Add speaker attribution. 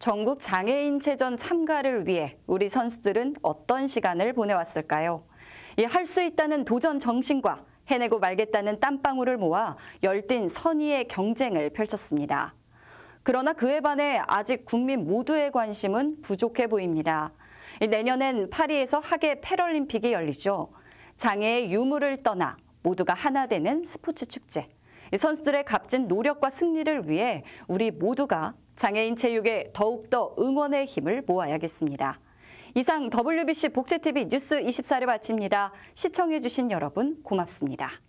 Speaker 1: 전국 장애인체전 참가를 위해 우리 선수들은 어떤 시간을 보내왔을까요? 이할수 예, 있다는 도전 정신과 해내고 말겠다는 땀방울을 모아 열띤 선의의 경쟁을 펼쳤습니다. 그러나 그에 반해 아직 국민 모두의 관심은 부족해 보입니다. 내년엔 파리에서 하계 패럴림픽이 열리죠. 장애의 유무를 떠나 모두가 하나 되는 스포츠 축제. 선수들의 값진 노력과 승리를 위해 우리 모두가 장애인 체육에 더욱더 응원의 힘을 모아야겠습니다. 이상 WBC 복채TV 뉴스 24를 마칩니다. 시청해주신 여러분 고맙습니다.